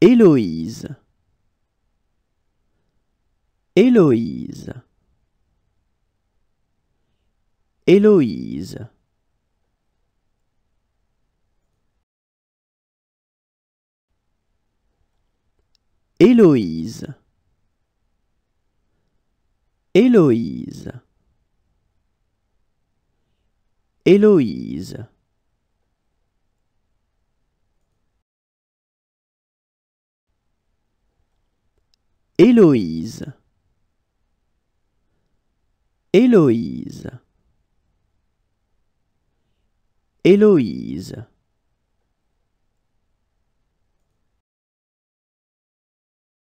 Héloïse. Héloïse. Héloïse. Héloïse. Héloïse. Héloïse. Héloïse. Héloïse. Héloïse.